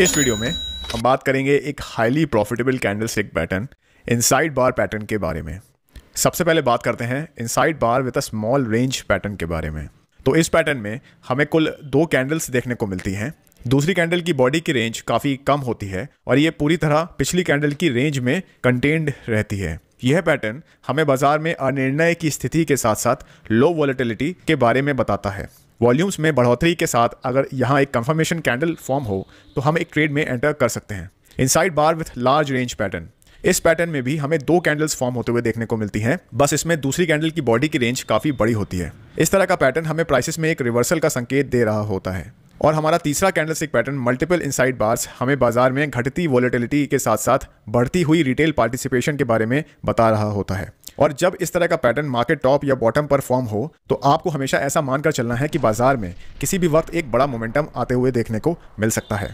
इस वीडियो में हम बात करेंगे एक highly profitable candlestick pattern inside bar pattern के बारे में सबसे पहले बात करते हैं inside bar with a small range pattern के बारे में तो इस पैटर्न में हमें कुल दो कैंडल्स देखने को मिलती हैं दूसरी कैंडल की बॉडी की रेंज काफ़ी कम होती है और ये पूरी तरह पिछली कैंडल की रेंज में कंटेन्ड रहती है यह पैटर्न हमें बाजार में अनिर्णय की स्थिति के साथ साथ लो वॉलिटिलिटी के बारे में बताता है वॉल्यूम्स में बढ़ोतरी के साथ अगर यहाँ एक कंफर्मेशन कैंडल फॉर्म हो तो हम एक ट्रेड में एंटर कर सकते हैं inside bar with large range pattern इस पैटर्न में भी हमें दो कैंडल्स फॉर्म होते हुए देखने को मिलती हैं बस इसमें दूसरी कैंडल की बॉडी की रेंज काफ़ी बड़ी होती है इस तरह का पैटर्न हमें प्राइसिस में एक रिवर्सल का संकेत दे रहा होता है और हमारा तीसरा कैंडल से पैटर्न मल्टीपल इनसाइड बार्स हमें बाजार में घटती वॉलेटिलिटी के साथ साथ बढ़ती हुई रिटेल पार्टिसिपेशन के बारे में बता रहा होता है और जब इस तरह का पैटर्न मार्केट टॉप या बॉटम पर फॉर्म हो तो आपको हमेशा ऐसा मानकर चलना है कि बाजार में किसी भी वक्त एक बड़ा मोमेंटम आते हुए देखने को मिल सकता है